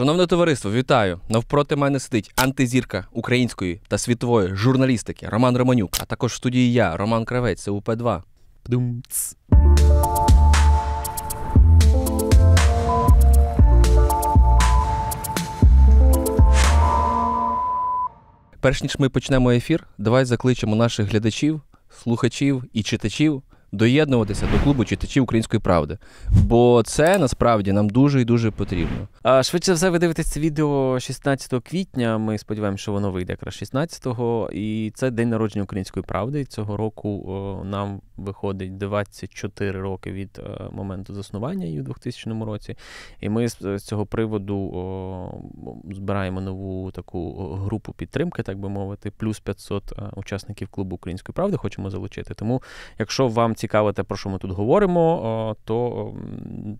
Шановне товариство, вітаю! Навпроти мене сидить антизірка української та світової журналістики Роман Романюк, а також в студії я, Роман Кравець, це УП2. Пдумц. Перш ніж ми почнемо ефір, давай закличемо наших глядачів, слухачів і читачів доєднуватися до клубу читачів української правди. Бо це насправді нам дуже і дуже потрібно. А Швидше все, ви дивитесь це відео 16 квітня. Ми сподіваємося, що воно вийде якраз 16-го. І це день народження української правди. цього року о, нам виходить 24 роки від о, е, моменту заснування її у 2000 році. І ми з, з цього приводу о, збираємо нову таку групу підтримки, так би мовити, плюс 500 е, учасників клубу української правди хочемо залучити. Тому, якщо вам цікавите, про що ми тут говоримо, е, то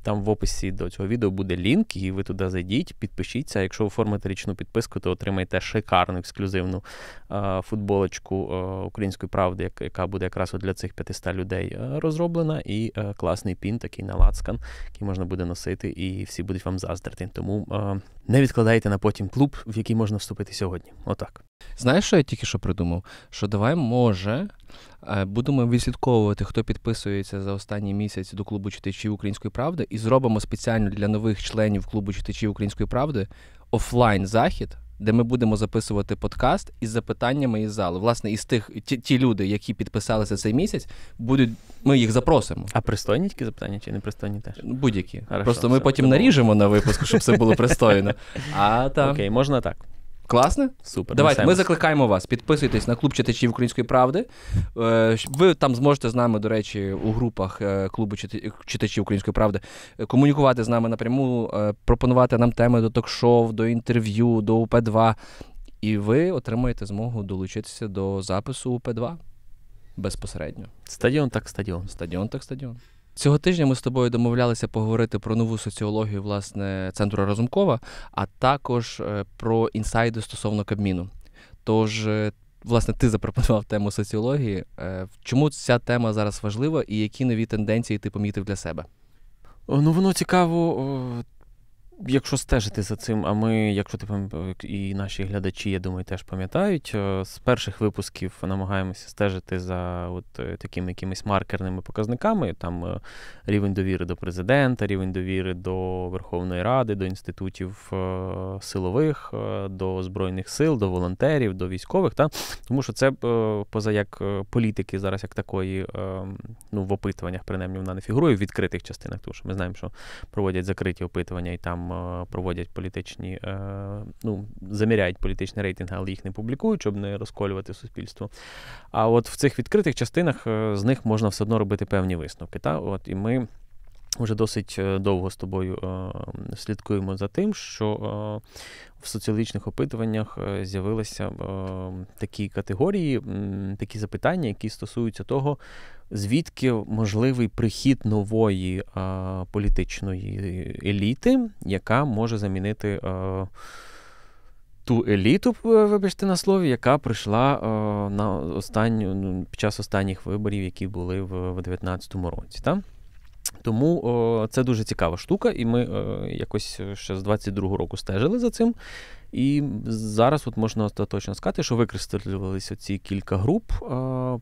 там в описі до цього відео буде лінк, і ви туди зайдіть, підпишіться. Якщо оформите річну підписку, то отримаєте шикарну ексклюзивну е, футболочку е, української правди, яка буде якраз для цих 500 людей розроблена, і класний пін, такий налацкан, який можна буде носити, і всі будуть вам заздрити. Тому не відкладайте на потім клуб, в який можна вступити сьогодні. Отак. Знаєш, що я тільки що придумав? Що давай, може, е, будемо відслідковувати, хто підписується за останній місяць до клубу читачів Української правди, і зробимо спеціально для нових членів клубу читачів Української правди офлайн захід. Де ми будемо записувати подкаст із запитаннями із зали. Власне, із тих ті, ті люди, які підписалися цей місяць, будуть ми їх запросимо. А пристойні такі запитання чи не пристойні теж? Ну, будь-які. Хорошо, Просто ми потім добре. наріжемо на випуск, щоб все було пристойно. А там окей, можна так. Класне? Супер. Давайте ми закликаємо вас. Підписуйтесь на клуб читачів Української правди. Е, ви там зможете з нами, до речі, у групах е, клубу читачів Української правди комунікувати з нами напряму, е, пропонувати нам теми до ток-шоу, до інтерв'ю, до УП2. І ви отримаєте змогу долучитися до запису УП2 безпосередньо. Стадіон так стадіон. Стадіон так стадіон. Цього тижня ми з тобою домовлялися поговорити про нову соціологію власне центру Разумкова, а також е, про інсайди стосовно Кабміну. Тож, е, власне, ти запропонував тему соціології. Е, чому ця тема зараз важлива і які нові тенденції ти помітив для себе? Ну воно цікаво якщо стежити за цим, а ми, якщо ти і наші глядачі, я думаю, теж пам'ятають, е, з перших випусків намагаємося стежити за от е, такими якимись маркерними показниками, там е, рівень довіри до президента, рівень довіри до Верховної Ради, до інститутів силових, до збройних сил, до волонтерів, до військових, та тому що це поза як політики зараз, як такої, ну в опитуваннях принаймні вона не фігурує в відкритих частинах, тому що ми знаємо, що проводять закриті опитування і там. Е, проводять політичні, е, ну, заміряють політичні рейтинги, але їх не публікують, щоб не розколювати суспільство. А от в цих відкритих частинах е, з них можна все одно робити певні висновки. Та? От, І ми вже досить е, довго з тобою е, слідкуємо за тим, що е, в соціологічних опитуваннях з'явилися такі категорії, такі запитання, які стосуються того, звідки можливий прихід нової політичної еліти, яка може замінити. Ту еліту, вибачте на слові, яка прийшла на останню ну, під час останніх виборів, які були в 2019 році. Так? Тому о, це дуже цікава штука, і ми о, е, якось ще з 22-го року стежили за цим. І зараз от можна остаточно сказати, що використовувалися ці кілька груп.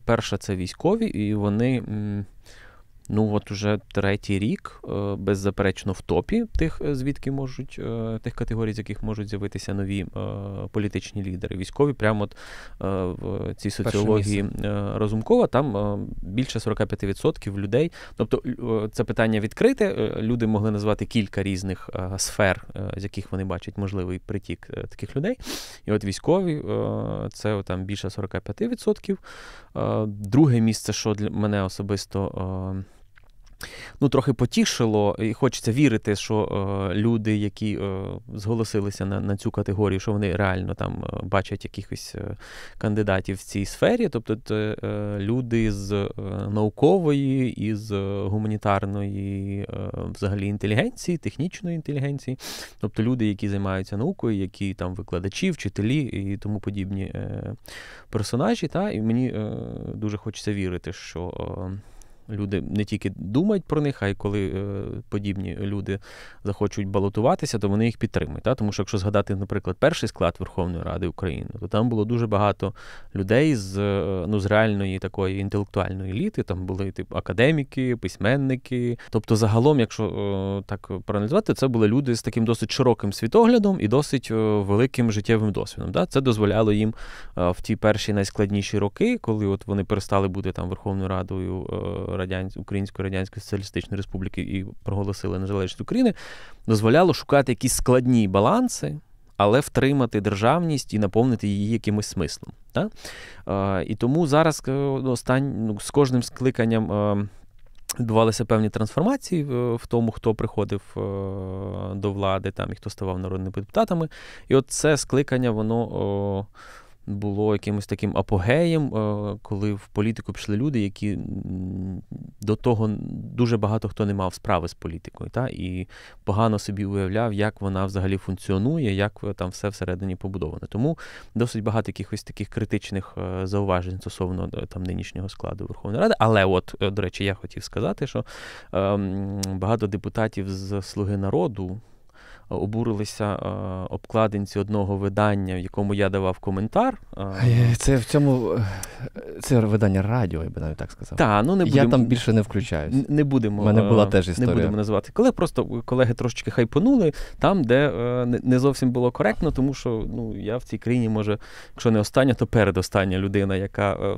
Перша це військові, і вони ну от уже третій рік, е, беззаперечно, в топі тих, е, звідки можуть е, тих категорій, з яких можуть з'явитися нові політичні лідери. Військові, прямо от в цій соціології Розумкова, там більше 45% людей. Тобто, це питання відкрите. Люди могли назвати кілька різних сфер, з яких вони бачать можливий притік таких людей. І от військові, це там більше 45%. Друге місце, що для мене особисто ну, трохи потішило, і хочеться вірити, що е, люди, які е, зголосилися на на цю категорію, що вони реально там е, бачать якихось е, кандидатів в цій сфері, тобто це е, люди з е, наукової і з гуманітарної, взагалі, інтелігенції, технічної інтелігенції, тобто люди, які займаються наукою, які там викладачі, вчителі і тому подібні персонажі. Та? І мені дуже хочеться вірити, що люди не тільки думають про них, а й коли е, подібні люди захочуть балотуватися, то вони їх підтримують. Та? Тому що якщо згадати, наприклад, перший склад Верховної Ради України, то там було дуже багато людей з е, ну з реальної такої інтелектуальної еліти. Там були типу академіки, письменники. Тобто, загалом, якщо е, так проаналізувати, це були люди з таким досить широким світоглядом і досить великим життєвим досвідом. Та? Це дозволяло їм в ті перші найскладніші роки, коли от вони перестали бути там Верховною Радою. Радянсь... Української Радянської Соціалістичної Республіки і проголосили незалежність України, дозволяло шукати якісь складні баланси, але втримати державність і наповнити її якимось смислом. Так? І тому зараз е, остань... Ну, з кожним скликанням. Е, відбувалися певні трансформації в тому, хто приходив е, до влади там і хто ставав народними депутатами. І от це скликання, воно було якимось таким апогеєм, е, коли в політику пішли люди, які до того дуже багато хто не мав справи з політикою, та і погано собі уявляв, як вона взагалі функціонує, як е, там все всередині побудовано. Тому досить багато якихось таких критичних е, зауважень стосовно там нинішнього складу Верховної Ради. Але, от, до речі, я хотів сказати, що ем, багато депутатів з Слуги народу обурилися е, обкладинці одного видання, в якому я давав коментар. Е. Це в цьому е, це видання радіо, я би навіть так сказав. Та, ну не будем, Я там більше не включаюсь. Не будемо. У мене була теж історія. Не будемо називати. Коли просто колеги трошечки хайпонули там, де не зовсім було коректно, тому що ну я в цій країні може, якщо не остання, то передостання людина, яка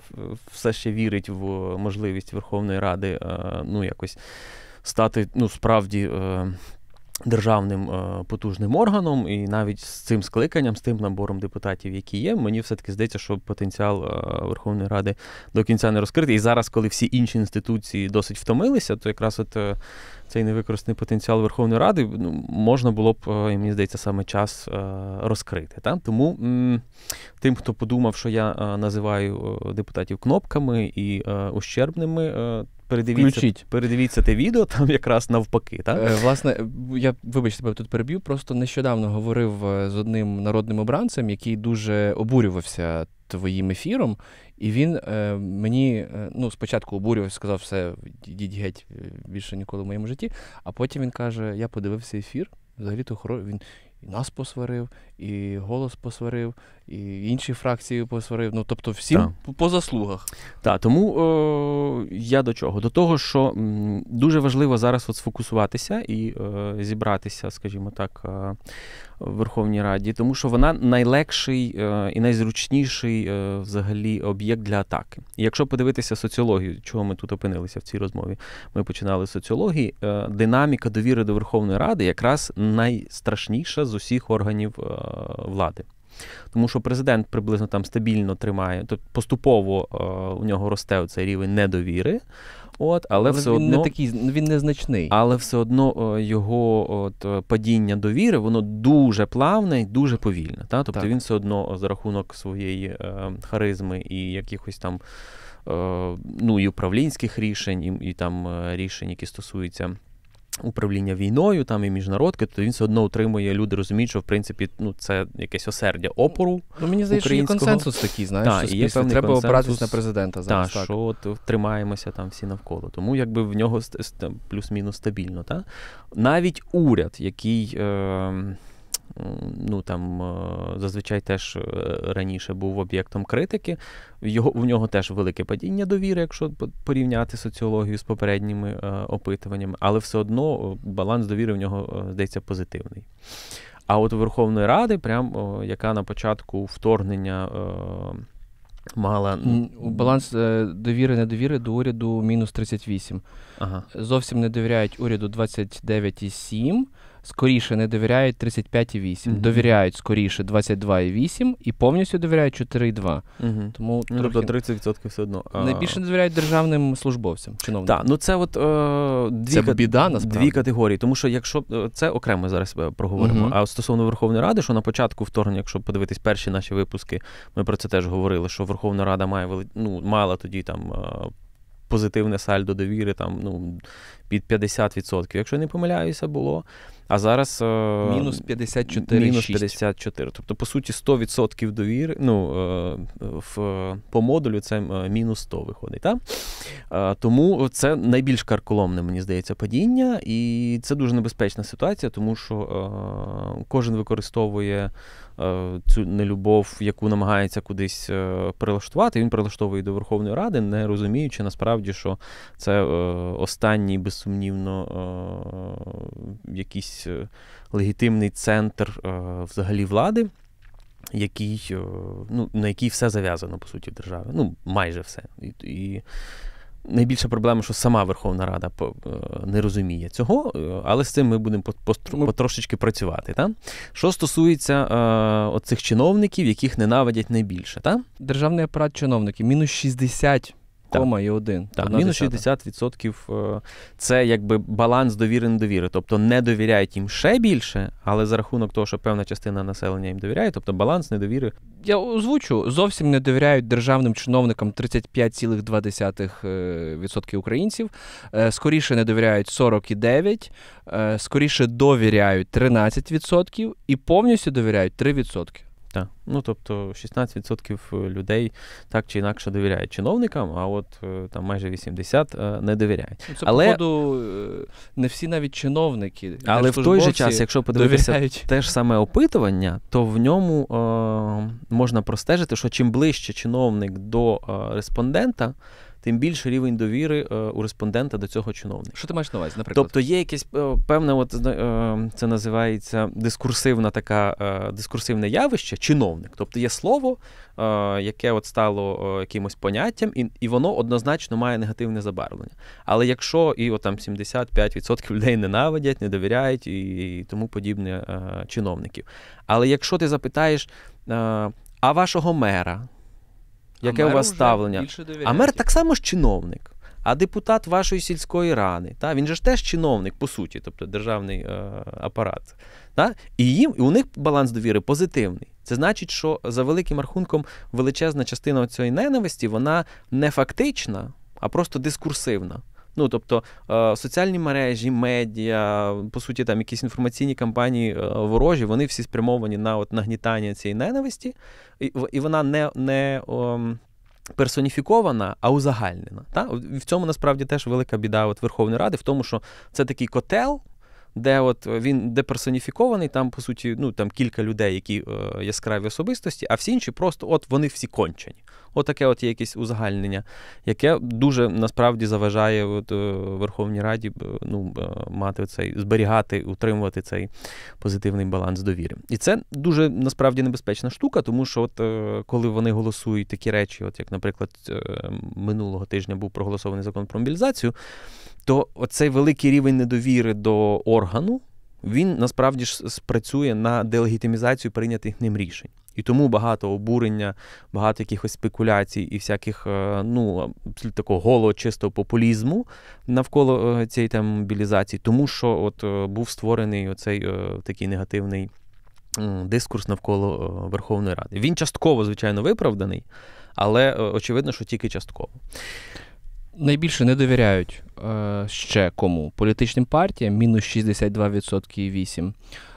все ще вірить в можливість Верховної Ради ну якось стати ну справді державним е, потужним органом, і навіть з цим скликанням, з тим набором депутатів, які є, мені все таки здається, що потенціал е, Верховної Ради до кінця не розкритий. І зараз, коли всі інші інституції досить втомилися, то якраз от е, цей невикористаний потенціал Верховної Ради ну, можна було б, і мені здається, саме час розкрити. Та? Тому тим, хто подумав, що я називаю депутатів кнопками і ущербними, передивіться передивіться те відео, там якраз навпаки. так? Е, власне, я вибачте, тебе тут переб'ю. Просто нещодавно говорив е, з одним народним обранцем, який дуже обурювався твоїм ефіром, і він е, мені е, ну, спочатку обурювався, сказав, все, йдіть геть е, більше ніколи в моєму житті. А потім він каже: Я подивився ефір. Взагалі-то хоро... він і нас посварив, і голос посварив, і інші фракції посварив. Ну тобто, всім так. по заслугах. Так, тому о, я до чого? До того, що м, дуже важливо зараз от сфокусуватися і о, е, зібратися, скажімо так. О, е, в Верховній Раді, тому що вона найлегший е, і найзручніший е, взагалі об'єкт для атаки. І якщо подивитися соціологію, чого ми тут опинилися в цій розмові, ми починали з соціології. Е, динаміка довіри до Верховної Ради якраз найстрашніша з усіх органів влади. Тому що президент приблизно там стабільно тримає, тобто поступово е, у нього росте цей рівень недовіри. От, але, але все він одно не такий, він незначний. Але все одно е, його от, е, падіння довіри, воно дуже плавне і дуже повільне. Та? Тобто так. він все одно за рахунок своєї е, харизми і якихось там е, ну, і управлінських рішень, і, і там рішень, які стосуються управління війною, там і міжнародки, то він все одно утримує. Люди розуміють, що в принципі ну це якесь осердя опору. Ну мені здається, є консенсус такий, знаєш, та, що і є певний треба обратись на президента зараз. Та, так, що от, тримаємося там всі навколо. Тому якби в нього плюс-мінус стабільно. Та? Навіть уряд, який. Е, ну там е, зазвичай теж е, раніше був об'єктом критики. Його в нього теж велике падіння довіри, якщо порівняти соціологію з попередніми е, опитуваннями, але все одно баланс довіри в нього здається позитивний. А от у Верховної Ради, прям яка на початку вторгнення мала баланс довіри недовіри до уряду мінус 38. Ага. Зовсім не довіряють уряду 29,7 скоріше не довіряють 35,8, mm-hmm. довіряють скоріше 22,8 і повністю довіряють 4,2. Mm-hmm. Тому ну, тобто трохи... Тобто 30% все одно. Найбільше довіряють державним службовцям, чиновникам. Так, ну це от е, дві це біда, насправді. дві категорії. Тому що якщо е, це окремо зараз е, проговоримо. mm А стосовно Верховної Ради, що на початку вторгнення, якщо подивитись перші наші випуски, ми про це теж говорили, що Верховна Рада має вели... ну, мала тоді там. Е, позитивне сальдо довіри там ну під 50%. Якщо не помиляюся, було а зараз е, мінус 54. Мінус 54. Тобто, по суті, 100% довіри. Ну е, в по модулю це е, мінус 100 виходить. Та? Тому це найбільш карколомне, мені здається, падіння, і це дуже небезпечна ситуація, тому що кожен використовує. Е, цю нелюбов, яку намагається кудись е, прилаштувати, він прилаштовує до Верховної Ради, не розуміючи насправді, що це е, останній, безсумнівно, якийсь легітимний центр взагалі влади який, ну, На який все зав'язано, по суті, в державі. Ну, майже все. І і Найбільша проблема, що сама Верховна Рада е, не розуміє цього, е, але з цим ми будемо потрошечки працювати. Та? Що стосується е, оцих чиновників, яких ненавидять найбільше, та державний апарат чиновників, мінус 60 кома і один. Так, мінус 60% е, це якби баланс довіри недовіри. Тобто не довіряють їм ще більше, але за рахунок того, що певна частина населення їм довіряє, тобто баланс недовіри. Я озвучу зовсім не довіряють державним чиновникам 35,2% е, українців. Е, скоріше не довіряють 49%, скоріше довіряють 13% і повністю довіряють 3%. Так. Ну тобто 16% е, людей так чи інакше довіряють чиновникам, а от е, там майже 80% е, не довіряють. Ну, це Але... походу не всі навіть чиновники. Але в той же час, якщо подивитися довіряють. те ж саме опитування, то в ньому е- можна простежити, що чим ближче чиновник до е- респондента тим більше рівень довіри е, у респондента до цього чиновника. Що ти маєш на увазі, наприклад? Тобто є якесь е, певне, от е, це називається дискурсивна така дискурсивне явище, чиновник. Тобто є слово, яке от стало якимось поняттям, і і воно однозначно має негативне забарвлення. Але якщо і от там 75% людей ненавидять, не довіряють і тому подібне чиновників. Але якщо ти запитаєш а вашого мера? яке у вас ставлення. А мер так само ж чиновник, а депутат вашої сільської ради. Та? Він же ж теж чиновник, по суті, тобто державний е, апарат. Та? І їм і у них баланс довіри позитивний. Це значить, що за великим рахунком величезна частина цієї ненависті вона не фактична, а просто дискурсивна. Ну тобто е, соціальні мережі, медіа, по суті, там якісь інформаційні кампанії е, ворожі, вони всі спрямовані на от нагнітання цієї ненависті, і і вона не не персоніфікована, а узагальнена. Та? В цьому насправді теж велика біда от Верховної Ради, в тому, що це такий котел де от е, він деперсоніфікований, там, по суті, ну там кілька людей, які е, яскраві особистості, а всі інші просто от вони всі кончені. Отаке от, от є якесь узагальнення, яке дуже насправді заважає от, е, Верховній Раді ну, е, мати цей, зберігати, утримувати цей позитивний баланс довіри. І це дуже насправді небезпечна штука, тому що от коли вони голосують такі речі, от як, наприклад, минулого тижня був проголосований закон про мобілізацію то оцей великий рівень недовіри до органу він насправді ж спрацює на делегітимізацію прийнятих ним рішень. І тому багато обурення, багато якихось спекуляцій і всяких е, ну такого голого чистого популізму навколо е, цієї там мобілізації, тому що от е, був створений оцей такий негативний дискурс навколо Верховної Ради. Він частково, звичайно, виправданий, але очевидно, що тільки частково найбільше не довіряють е, ще кому політичним партіям, мінус 62% і 8.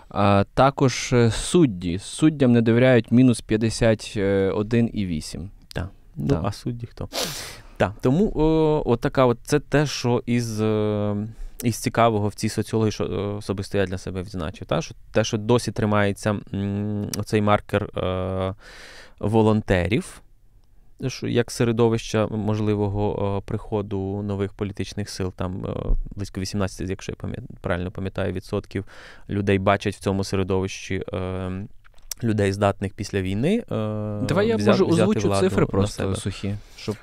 А також е, судді суддям не довіряють мінус 51,8. Так. Ну, А судді хто? Так, тому о, от така, от це те, що із е, із цікавого в цій соціології що е, особисто я для себе відзначив. Та? Що, Те, що досі тримається м, цей маркер е, волонтерів, як середовища можливого е, приходу нових політичних сил, там е, близько 18, якщо я правильно пам'ятаю, відсотків людей бачать в цьому середовищі. Е, людей здатних після війни. Давай я можу озвучу цифри просто сухі. Щоб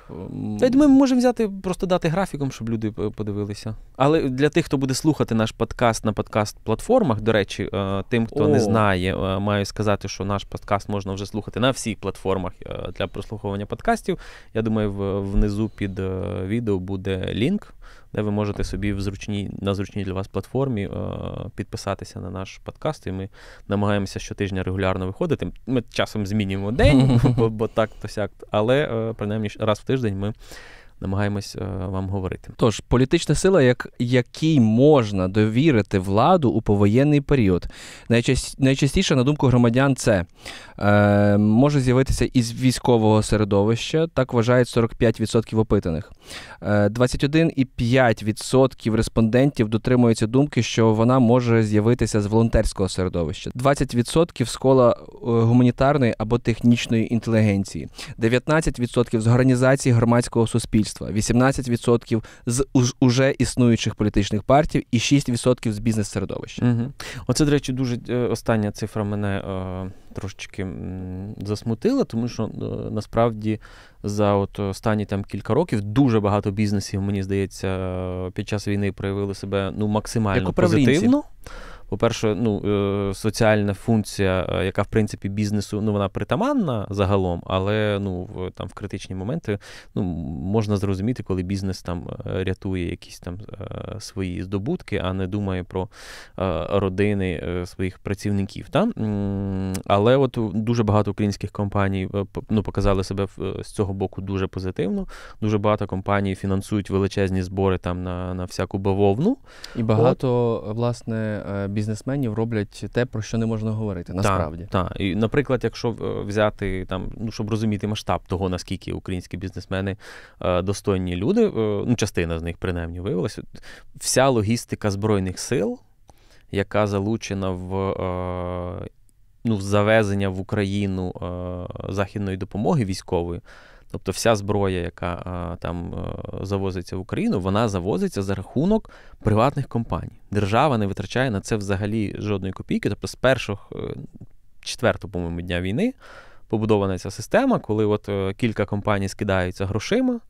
я ем, ми можемо взяти, просто дати графіком, щоб люди е, подивилися. Але для тих, хто буде слухати наш подкаст на подкаст-платформах, до речі, е, тим, хто О. не знає, е, маю сказати, що наш подкаст можна вже слухати на всіх платформах для прослуховування подкастів. Я думаю, внизу під відео буде лінк, де ви можете собі в зручній на зручній для вас платформі підписатися на наш подкаст. І ми намагаємося щотижня регулярно виходити. Ми часом змінюємо день, бо так то сяк, але принаймні раз раз в тиждень ми намагаємось е, вам говорити. Тож політична сила, як якій можна довірити владу у повоєнний період, Найчаст... найчастіше на думку громадян, це е, може з'явитися із військового середовища. Так вважають 45% опитаних. Е, 21,5% респондентів дотримуються думки, що вона може з'явитися з волонтерського середовища, 20% з кола е, гуманітарної або технічної інтелігенції, 19% з організації громадського суспільства суспільства, 18% з уже існуючих політичних партій і 6% з бізнес-середовища. Угу. Оце, до речі, дуже е, остання цифра мене е, трошечки засмутила, тому що е, насправді за от останні там кілька років дуже багато бізнесів, мені здається, е, під час війни проявили себе ну максимально Як позитивно по-перше, ну, е, соціальна функція, е, яка в принципі бізнесу, ну вона притаманна загалом, але ну там в критичні моменти ну, можна зрозуміти, коли бізнес там е, рятує якісь там свої здобутки, а не думає про родини своїх працівників. Та? Але от дуже багато українських компаній ну, показали себе з цього боку дуже позитивно. Дуже багато компаній фінансують величезні збори там на на всяку бавовну. І багато, от. власне, бізнесів бізнесменів роблять те, про що не можна говорити, насправді. Так, так. І, наприклад, якщо е, взяти там, ну щоб розуміти масштаб того, наскільки українські бізнесмени е, достойні люди, е, ну частина з них принаймні виявилася, вся логістика збройних сил, яка залучена в. Ну, завезення в Україну е, західної допомоги військової Тобто вся зброя, яка а, е, там е, завозиться в Україну, вона завозиться за рахунок приватних компаній. Держава не витрачає на це взагалі жодної копійки. Тобто, з першого е, четвертого, по-моєму, дня війни побудована ця система, коли от кілька компаній скидаються грошима,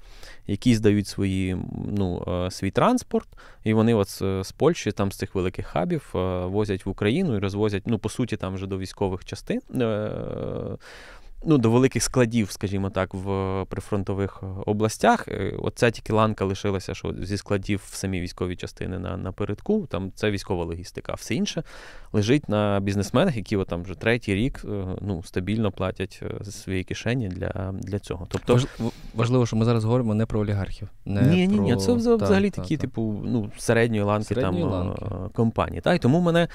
які здають свої, ну, свій транспорт, і вони от з Польщі, там з цих великих хабів, возять в Україну і розвозять, ну, по суті, там вже до військових частин ну, до великих складів, скажімо так, в прифронтових е, областях. Е, оця тільки ланка лишилася, що зі складів в самі військові частини на на передку. Там це військова логістика, а все інше лежить на бізнесменах, які от, там вже третій рік е, ну, стабільно платять з своєї кишені для для цього. Тобто важливо, що ми зараз говоримо не про олігархів. Не Ні, ні, про... ні, це взагалі та, такі, та, та. типу, ну, середньої ланки середньої там ланки. компанії. Та? І тому мене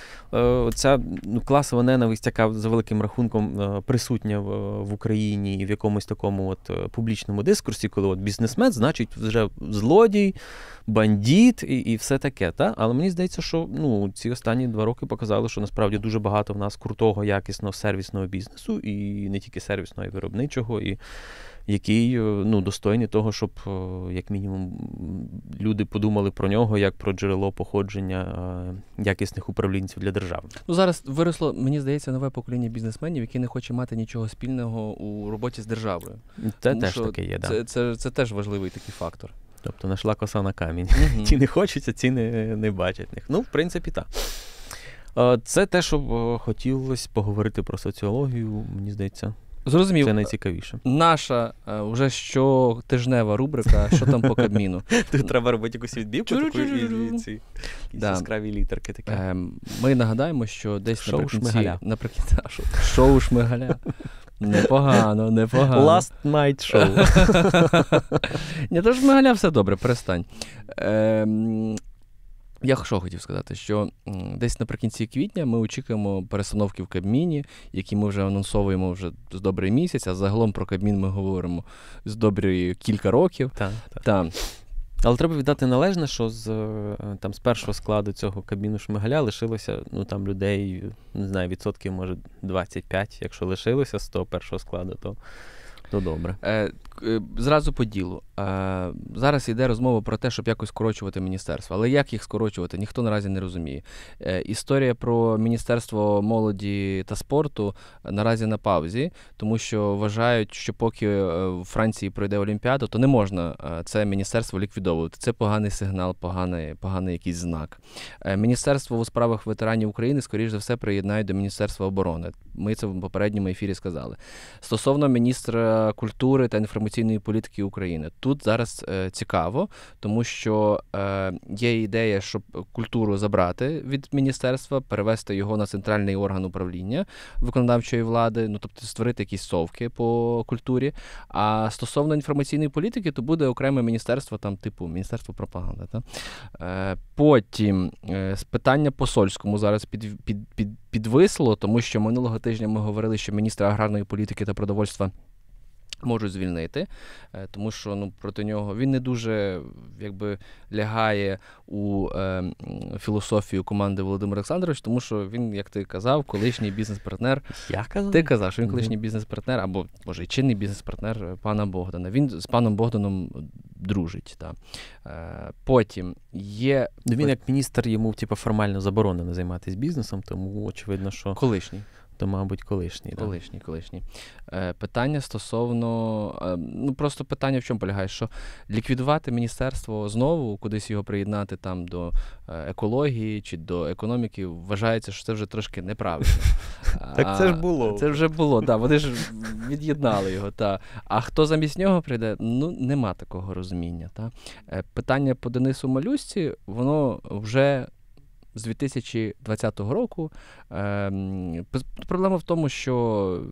ця ну, класова ненависть, яка за великим рахунком присутня в в Україні і в якомусь такому от е, публічному дискурсі, коли от бізнесмен, значить, вже злодій, бандіт і і все таке. Та? Але мені здається, що ну, ці останні два роки показали, що насправді дуже багато в нас крутого, якісного сервісного бізнесу, і не тільки сервісного, і виробничого. і який е, ну, достойний того, щоб е, як мінімум люди подумали про нього як про джерело походження е, якісних управлінців для держави. Ну зараз виросло, мені здається, нове покоління бізнесменів, які не хоче мати нічого спільного у роботі з державою. Це Тому, теж таке є. Да. Це, це, це, це теж важливий такий фактор. Тобто нашла коса на камінь. Mm-hmm. Ті не хочуть, ці не, не бачать них. Ну, в принципі, так. Це те, що хотілося поговорити про соціологію, мені здається. Зрозумів. Це найцікавіше. Наша е, вже щотижнева рубрика, що там по Кабміну. Тут треба робити якусь відбівку, таку і ці яскраві літерки такі. Ем, ми нагадаємо, що десь шоу Шмигаля. Наприкінці шоу Шмигаля. Непогано, непогано. Last night show. Ні, то ж Шмигаля все добре, перестань. Ем, я що хотів сказати, що десь наприкінці квітня ми очікуємо перестановки в Кабміні, які ми вже анонсовуємо вже з добрий місяць, а загалом про Кабмін ми говоримо з добрі кілька років. Так, так. Та. Але треба віддати належне, що з е, там з першого складу цього кабіну Шмигаля лишилося ну там людей, не знаю, відсотків, може 25, Якщо лишилося з того першого складу, то то добре. Е, Е, зразу по ділу. Е, зараз йде розмова про те, щоб якось скорочувати міністерство. Але як їх скорочувати, ніхто наразі не розуміє. Е, історія про міністерство молоді та спорту наразі на паузі, тому що вважають, що поки в Франції пройде Олімпіаду, то не можна це міністерство ліквідовувати. Це поганий сигнал, поганий, поганий якийсь знак. Міністерство у справах ветеранів України, скоріш за все, приєднають до Міністерства оборони. Ми це в попередньому ефірі сказали. Стосовно міністра культури та інформації емоційної політики України. Тут зараз е, цікаво, тому що е, є ідея, щоб культуру забрати від міністерства, перевести його на центральний орган управління виконавчої влади, ну тобто створити якісь совки по культурі. А стосовно інформаційної політики, то буде окреме міністерство, там типу міністерство пропаганди. Та? Е, потім е, питання посольському зараз під під, під підвисло, тому що минулого тижня ми говорили, що міністр аграрної політики та продовольства. Можуть звільнити, е, тому що ну проти нього він не дуже якби лягає у е, філософію команди Володимира Олександровича, тому що він, як ти казав, колишній бізнес-партнер. Я казав? Ти казав, що він колишній бізнес-партнер, або може і чинний бізнес-партнер е, пана Богдана. Він з паном Богданом дружить. Та. Е, потім є. Ну, він як міністр йому типу, формально заборонено займатися бізнесом, тому очевидно, що колишній. То, мабуть, колишній. Колишній, колишній. Е, Питання стосовно. Е, ну, просто питання в чому полягає, що ліквідувати міністерство знову, кудись його приєднати там до е, екології чи до економіки, вважається, що це вже трошки неправильно. Так це ж було. Це вже було, так. Вони ж від'єднали його. А хто замість нього прийде, ну нема такого розуміння. Е, питання по Денису Малюсці, воно вже з 2020 року. Ем, проблема в тому, що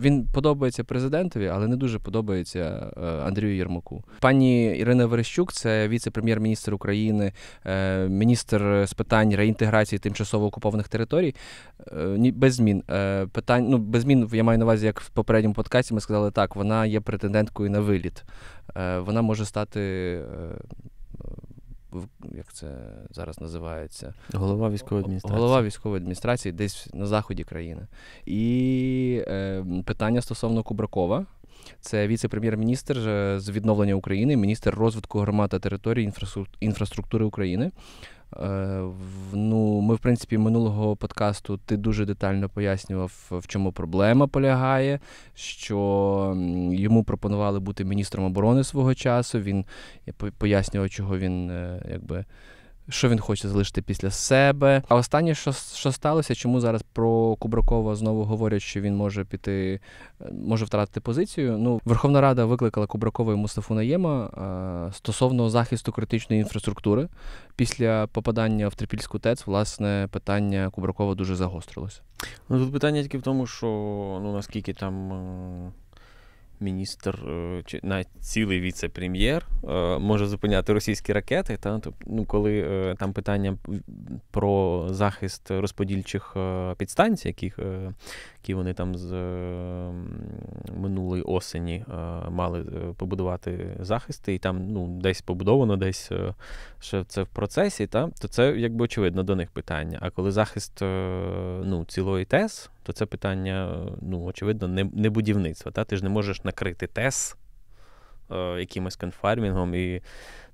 він подобається президентові, але не дуже подобається е, Андрію Єрмаку. Пані Ірина Верещук, це віце-прем'єр-міністр України, е, міністр з питань реінтеграції тимчасово окупованих територій. Е, без змін питань, ну без змін я маю на увазі, як в попередньому подкасті ми сказали так, вона є претенденткою на виліт. Вона може стати як це зараз називається, голова військової адміністрації Голова військової адміністрації десь на заході країни. І е, питання стосовно Кубракова. Це віце-прем'єр-міністр е, з відновлення України, міністр розвитку громад та територій інфраструктури України. Е, ну, Ми, в принципі, минулого подкасту ти дуже детально пояснював, в чому проблема полягає, що йому пропонували бути міністром оборони свого часу. Він пояснював, чого він е, якби що він хоче залишити після себе. А останнє, що що сталося, чому зараз про Кубракова знову говорять, що він може піти, може втратити позицію. Ну, Верховна Рада викликала Кубракова і Мустафу Наєма е, стосовно захисту критичної інфраструктури. Після попадання в Трипільську ТЕЦ, власне, питання Кубракова дуже загострилося. Ну тут питання тільки в тому, що ну наскільки там. Е, міністр е, чи навіть цілий віце-прем'єр е, може зупиняти російські ракети. Та ну, коли е, там питання про захист розподільчих підстанцій, яких які вони там з минулої осені мали побудувати захисти, і там ну десь побудовано, десь що це в процесі, та то це якби очевидно до них питання. А коли захист ну цілої ТЕС то це питання, ну, очевидно, не не будівництва. Та? Ти ж не можеш накрити тес е, якимось конфармінгом, і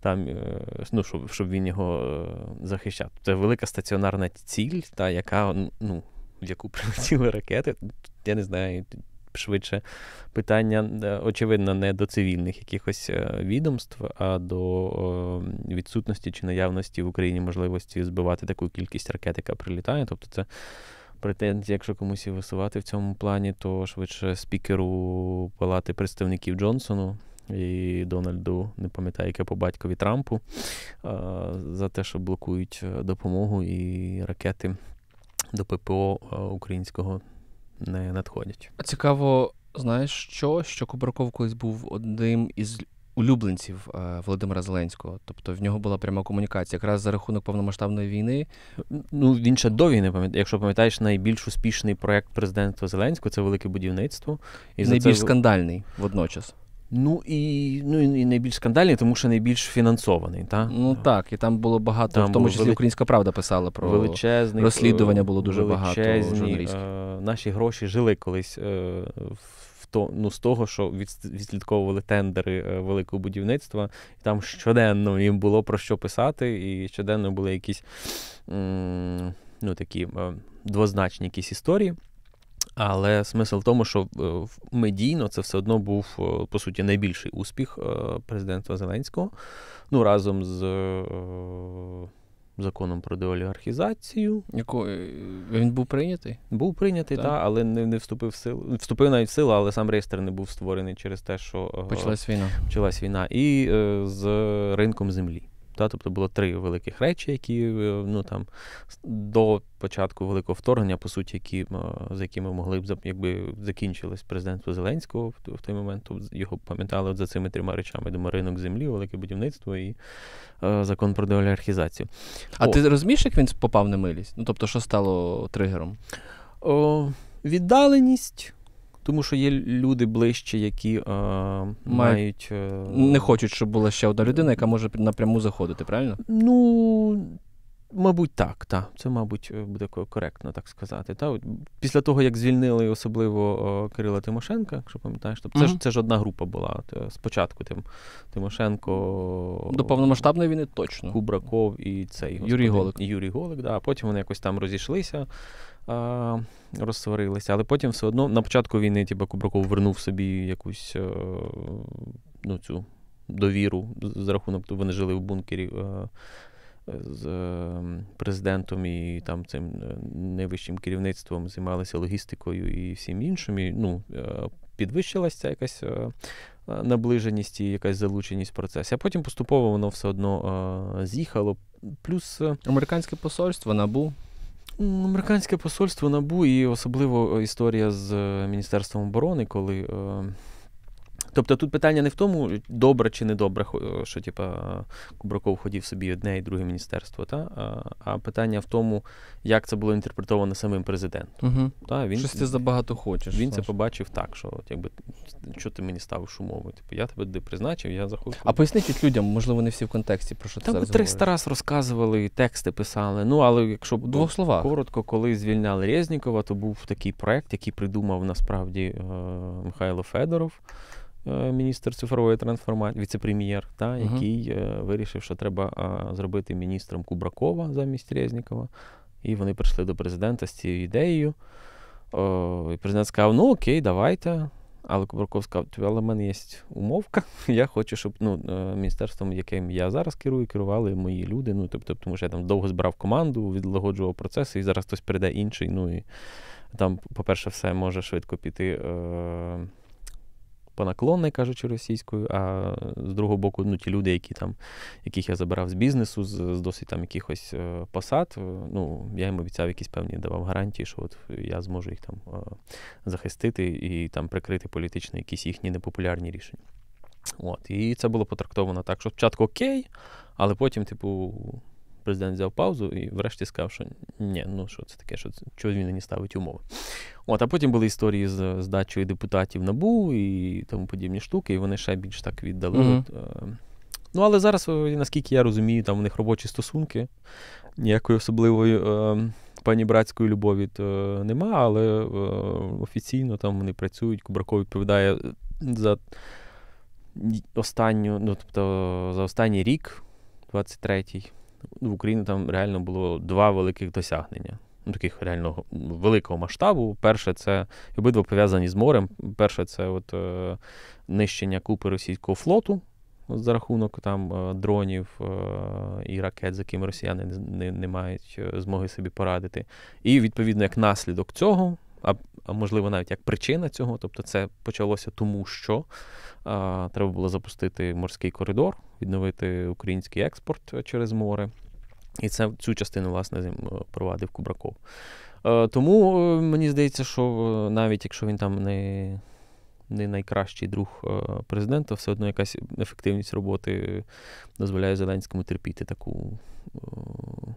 там, е, ну, щоб щоб він його е, захищав. Це велика стаціонарна ціль, та, яка, ну, ну в яку прилетіли ракети, я не знаю. Швидше питання, е, очевидно, не до цивільних якихось е, відомств, а до е, відсутності чи наявності в Україні можливості збивати таку кількість ракет, яка прилітає. Тобто, це претензій, якщо комусь і висувати в цьому плані, то швидше спікеру Палати представників Джонсону. І Дональду, не пам'ятаю, яке по батькові Трампу за те, що блокують е, допомогу і ракети до ППО е, українського не надходять. Цікаво, знаєш що? Що Кубраков колись був одним із улюбленців е, Володимира Зеленського. Тобто в нього була пряма комунікація. Якраз за рахунок повномасштабної війни. Ну він ще до війни пам'ятає. Якщо пам'ятаєш, найбільш успішний проект президентства Зеленського це велике будівництво. І найбільш це... скандальний водночас. Ну і ну і найбільш скандальний, тому що найбільш фінансований, так? Ну так, і там було багато, там в тому числі вели... українська правда писала про величезне розслідування. Було е, дуже величезні, багато журналістів. Е, наші гроші жили колись е, в то ну з того, що відслідковували тендери е, великого будівництва, і там щоденно їм було про що писати, і щоденно були якісь ну такі е, двозначні якісь історії. Але смисл в тому, що е, медійно це все одно був по суті найбільший успіх президентства Зеленського. Ну разом з законом про деолігархізацію. Якої е, він був прийнятий? Був прийнятий, так, та, але не не вступив в силу. Вступив навіть в силу, але сам реєстр не був створений через те, що е, почалась війна. Почалась війна. І е, з ринком землі. Та, Тобто було три великих речі, які е, ну, там, до початку великого вторгнення, по суті, які, за якими могли б якби закінчилось президентство Зеленського в, в той момент. Тобто його пам'ятали от за цими трьома речами. Думаю, ринок землі, велике будівництво і е, закон про деолігархізацію. А О. ти розумієш, як він попав на милість? Ну тобто, що стало тригером? О, Віддаленість. Тому що є люди ближче, які е, мають. Е, не хочуть, щоб була ще одна людина, яка може напряму заходити, правильно? Ну. Мабуть, так, так. Це, мабуть, е, буде коректно так сказати. Та? Після того, як звільнили особливо е, Кирила Тимошенка, якщо пам'ятаєш, тобто це, угу. ж, це ж одна група була. Е, спочатку Тим, Тимошенко. До повномасштабної війни точно. Кубраков і цей Юрій Голик. Юрій Голик, да. потім вони якось там розійшлися а, розсварилися. Але потім все одно на початку війни типу, Кубраков вернув собі якусь а, е, ну, цю довіру за рахунок, тобто вони жили в бункері. А, е, з е, президентом і там цим найвищим керівництвом займалися логістикою і всім іншим. І, ну, Підвищилася ця якась наближеність і якась залученість в процесі. А потім поступово воно все одно з'їхало. Плюс американське посольство набув. Американське посольство набу і особливо е, історія з е, Міністерством оборони, коли е, Тобто тут питання не в тому, добре чи не добре, що типа Кубраков ходів собі одне і друге міністерство, та? а питання в тому, як це було інтерпретовано самим президентом. Угу. Та, він, Щось ти забагато хочеш. Він це побачив так, що якби, що ти мені ставиш умови? Типу, я тебе де призначив, я захочу. А поясніть людям, можливо, не всі в контексті про що це. Там 300 раз розказували, тексти писали. Ну, але якщо двох словах коротко, коли звільняли Резнікова, то був такий проект, який придумав насправді е, Михайло Федоров. Е, міністр цифрової трансформації, віце-прем'єр, та, який uh-huh. вирішив, що треба е, зробити міністром Кубракова замість Резнікова. І вони прийшли до президента з цією ідеєю. О, і Президент сказав, ну окей, давайте. Але Кубраков сказав, але в мене є умовка. Я хочу, щоб ну, міністерством, яким я зараз керую, керували мої люди. Ну, тобто, Тому що я там довго збирав команду, відлагоджував процеси, і зараз хтось прийде інший. Ну і там, по-перше, все може швидко піти. Е- понаклонне, кажучи російською, а з другого боку, ну ті люди, які там, яких я забирав з бізнесу, з, з досить там якихось е, посад, е, ну я їм обіцяв якісь певні давав гарантії, що от я зможу їх там е, захистити і там прикрити політично якісь їхні непопулярні рішення. От, І це було потрактовано так, що спочатку окей, але потім, типу, президент взяв паузу і врешті сказав, що ні, ну що це таке, що це, чого він не ставить умови. От, А потім були історії з здачею депутатів набу і тому подібні штуки, і вони ще більш так віддали. Mm-hmm. От, е, Ну, але зараз, е, наскільки я розумію, там у них робочі стосунки, ніякої особливої е, пані братської любові то е, нема, але е, офіційно там вони працюють. Кубраков відповідає за останню, ну тобто за останній рік, 23-й, в Україні там реально було два великих досягнення. Ну, таких реально великого масштабу. Перше, це обидва пов'язані з морем. Перше, це от е, нищення купи російського флоту за рахунок там е, дронів е, і ракет, з якими росіяни не, не, не мають е, змоги собі порадити. І відповідно, як наслідок цього, а, а можливо навіть як причина цього, тобто це почалося тому, що Треба було запустити морський коридор, відновити український експорт е, через море. І це цю частину власне е, провадив Кубраков. Е, тому мені здається, що навіть якщо він там не не найкращий друг президента, все одно якась ефективність роботи дозволяє Зеленському терпіти таку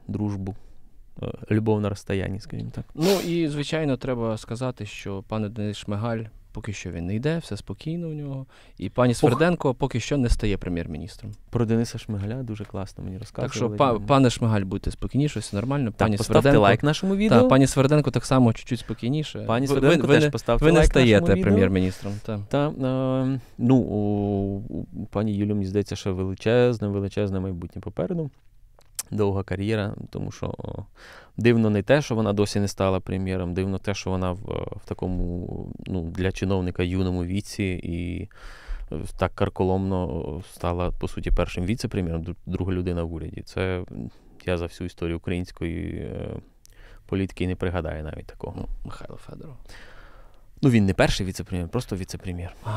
дружбу. Любов на розстоянні, скажімо так. Ну і звичайно, треба сказати, що пане Денис Шмигаль Поки що він не йде, все спокійно в нього. І пані Сверденко поки що не стає прем'єр-міністром. Про Дениса Шмигаля дуже класно мені розказували. Так що, па- пане Шмигаль, будьте спокійніше, все нормально. Так, пані поставте Сверденко, лайк нашому відео. Та, пані Сверденко так само чуть-чуть спокійніше. Пані Сверденко ви, теж ви, поставте ви лайк. Ви не стаєте нашому прем'єр-міністром. Та. Та, е, ну, у, у, у пані Юлі, мені здається, що величезне, величезне майбутнє попереду довга кар'єра, тому що дивно не те, що вона досі не стала прем'єром, дивно те, що вона в, в такому ну, для чиновника юному віці і е, так карколомно стала, по суті, першим віце-прем'єром, друга людина в уряді. Це я за всю історію української е, політики не пригадаю навіть такого. Ну, Михайло Федоров. Ну, він не перший віце-прем'єр, просто віце-прем'єр. А,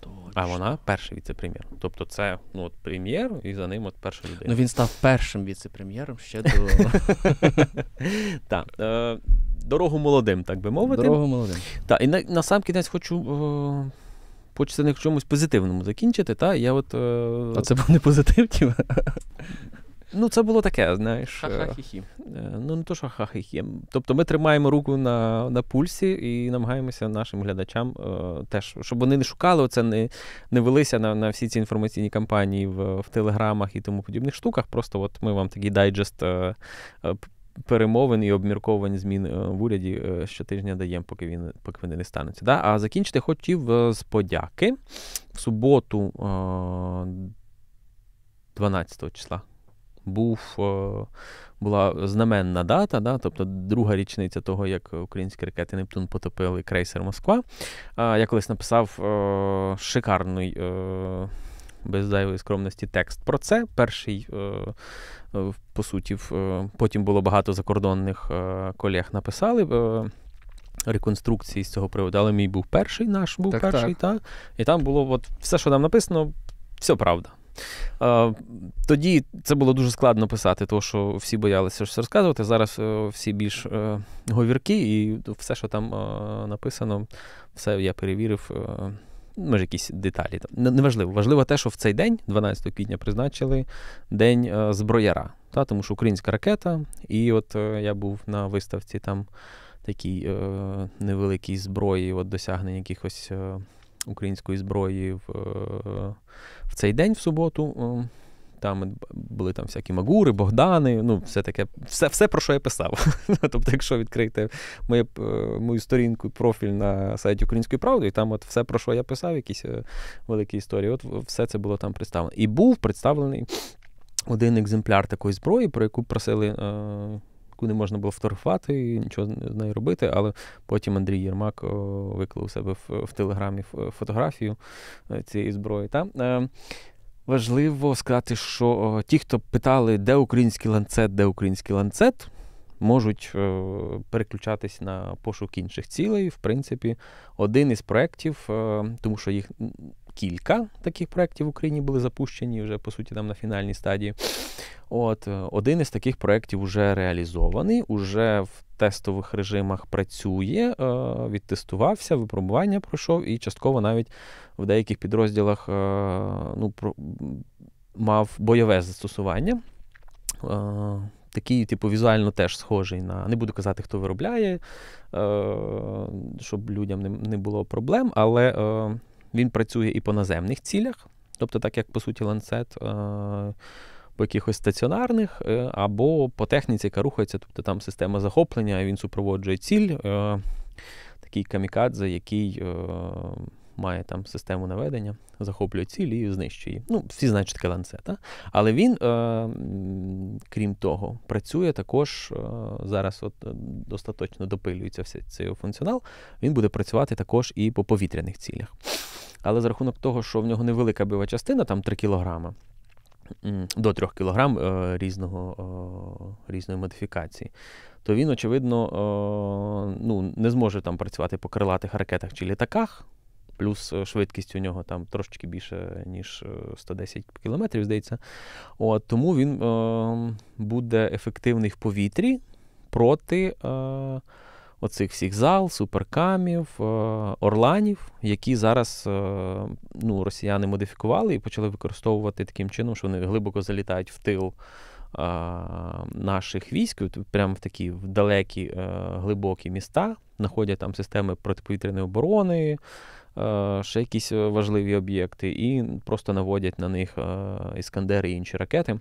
точно. а вона перший віце-прем'єр. Тобто це ну, от прем'єр, і за ним от перша людина. Ну він став першим віце-прем'єром ще до. Так. Е, дорогу молодим, так би мовити. Дорогу молодим. Так, і на, сам кінець хочу о, е, почти на чомусь позитивному закінчити. Та? Я от, о... Е, а це був не позитив, типу? Ну, це було таке, знаєш. Е, ха-ха-хі-хі. Е, ну, не то, що ха-ха-хі-хі. Тобто ми тримаємо руку на на пульсі і намагаємося нашим глядачам е, теж, щоб вони не шукали оце, не не велися на на всі ці інформаційні кампанії в в телеграмах і тому подібних штуках. Просто от ми вам такий дайджест. Е, е Перемовин і обмірковань змін в уряді щотижня даємо, поки він поки вони не стануться. Да? А закінчити хотів з подяки в суботу, 12 числа, був е, була знаменна дата, да, тобто друга річниця того, як українські ракети Нептун потопили крейсер Москва. Я колись написав е, шикарний. Е, без зайвої скромності текст про це. Перший, по суті, потім було багато закордонних колег написали реконструкції з цього приводу, але мій був перший, наш був так, перший, так. Та, і там було от все, що там написано, все правда. Е, тоді це було дуже складно писати, тому що всі боялися щось розказувати. Зараз е, всі більш е, говірки, і все, що там написано, все я перевірив. Може, ну, якісь деталі. Неважливо. Важливо те, що в цей день, 12 квітня, призначили День зброяра. Та, Тому що українська ракета. І от я був на виставці там такій невеликій зброї, от досягнень якихось української зброї в е, в цей день в суботу. Е, там були там всякі Магури, Богдани, ну, все таке, все, все про що я писав. Тобто, якщо відкрити мою, е, мою сторінку, профіль на сайті Української правди, і там от все, про що я писав, якісь великі історії, от все це було там представлено. І був представлений один екземпляр такої зброї, про яку просили е, яку не можна було фотографувати, нічого з нею робити. Але потім Андрій Єрмак виклав у себе в, в телеграмі фотографію е, цієї зброї. Та, е, Важливо сказати, що ті, хто питали, де український ланцет, де український ланцет. Можуть е, переключатись на пошук інших цілей. В принципі, один із проєктів, е, тому що їх кілька таких проєктів в Україні були запущені вже, по суті, там на фінальній стадії. От е, Один із таких проєктів вже реалізований, уже в тестових режимах працює, е, відтестувався, випробування пройшов і частково навіть в деяких підрозділах е, ну, мав бойове застосування. Такий, типу, візуально теж схожий на. Не буду казати, хто виробляє, щоб людям не було проблем, але він працює і по наземних цілях, тобто, так як по суті ланцет, по якихось стаціонарних, е, або по техніці, яка рухається, тобто там система захоплення, він супроводжує ціль. Е, такий камікадзе, який е, має там систему наведення, захоплює ціль і знищує її. Ну, всі знають, що таке ланцета. Але він, е, крім того, працює також е, зараз, от е, достаточно допилюється вся цей функціонал. Він буде працювати також і по повітряних цілях. Але за рахунок того, що в нього невелика бойова частина, там 3 кілограма. До 3 кг е, різного, е, різної модифікації, то він, очевидно, ну, не зможе там працювати по крилатих ракетах чи літаках, плюс е, швидкість у нього там трошечки більше, ніж 110 е, кілометрів, здається. От, Тому він е, буде ефективний в повітрі проти е, оцих всіх зал, суперкамів, е, орланів, які зараз е, ну, росіяни модифікували і почали використовувати таким чином, що вони глибоко залітають в тил. Е, наших військ прямо в такі в далекі, глибокі міста знаходять там системи протиповітряної оборони, Е, ще якісь е, важливі об'єкти, і просто наводять на них е, іскандери і інші ракети.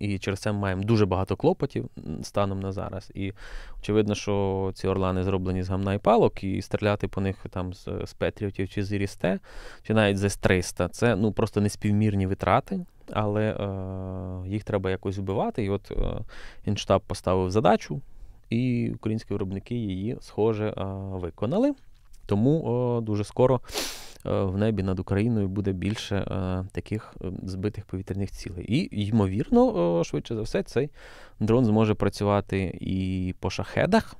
І через це ми маємо дуже багато клопотів станом на зараз. І очевидно, що ці орлани зроблені з гамна і палок, і стріляти по них там з, з Петрівтів чи з Ірісте, чи навіть з С-300, це ну просто неспівмірні витрати, але е, їх треба якось вбивати. І от е, Генштаб поставив задачу, і українські виробники її схоже е, виконали. Тому о, дуже скоро о, е, в небі над Україною буде більше о, е, таких е, збитих повітряних цілей. І, ймовірно, швидше за все, цей дрон зможе працювати і по шахедах.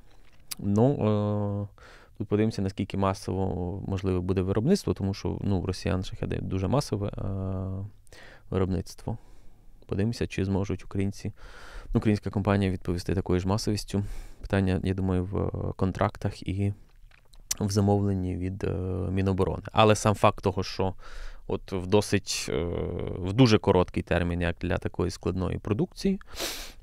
Ну, Тут подивимося, наскільки масово можливе буде виробництво, тому що ну, росіян шахеди дуже масове виробництво. Подивимося, чи зможуть українці, українська компанія відповісти такою ж масовістю. Питання, я думаю, в контрактах і в замовленні від е, Міноборони. Але сам факт того, що от в досить е, в дуже короткий термін, як для такої складної продукції,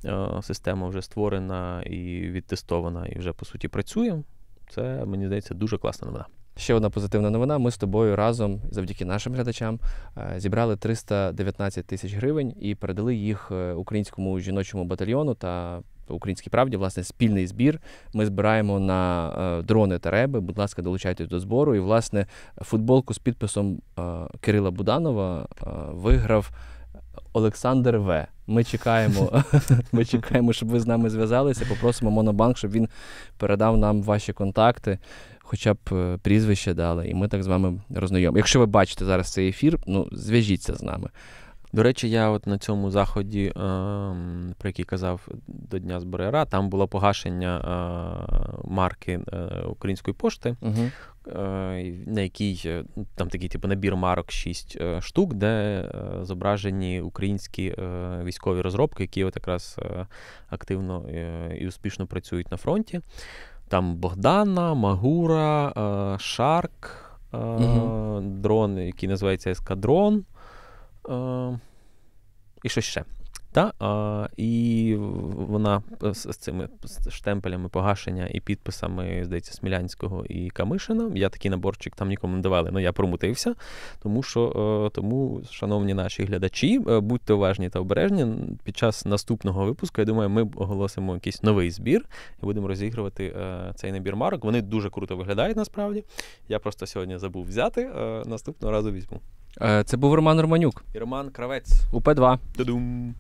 е, система вже створена і відтестована, і вже по суті працює. Це мені здається дуже класна новина. Ще одна позитивна новина. Ми з тобою разом, завдяки нашим глядачам, зібрали 319 тисяч гривень і передали їх українському жіночому батальйону та Українській правді, власне, спільний збір. Ми збираємо на е, дрони та реби. Будь ласка, долучайтесь до збору. І, власне, футболку з підписом е, Кирила Буданова е, виграв Олександр В. Ми чекаємо, ми чекаємо, щоб ви з нами зв'язалися. Попросимо Монобанк, щоб він передав нам ваші контакти. Хоча б прізвище дали, і ми так з вами рознайомимо. Якщо ви бачите зараз цей ефір, ну зв'яжіться з нами. До речі, я от на цьому заході, е, про який казав до Дня Зборера, там було погашення е, марки е, української пошти, угу. на якій там такий типу набір марок 6 штук, де зображені українські військові розробки, які от якраз активно і успішно працюють на фронті. Там Богдана, Магура, Шарк, угу. дрон, який називається Ескадрон. Е, і що ще. Та, а, е, І вона з цими штемпелями погашення і підписами, здається, Смілянського і Камишина. Я такий наборчик там нікому не давали, але ну, я промутився. Тому, що, е, тому, шановні наші глядачі, будьте уважні та обережні. Під час наступного випуску, я думаю, ми оголосимо якийсь новий збір і будемо розігрувати цей набір марок. Вони дуже круто виглядають насправді. Я просто сьогодні забув взяти. Наступного разу візьму. Е, це був Роман Романюк. І Роман Кравець. УП2. Та-дум!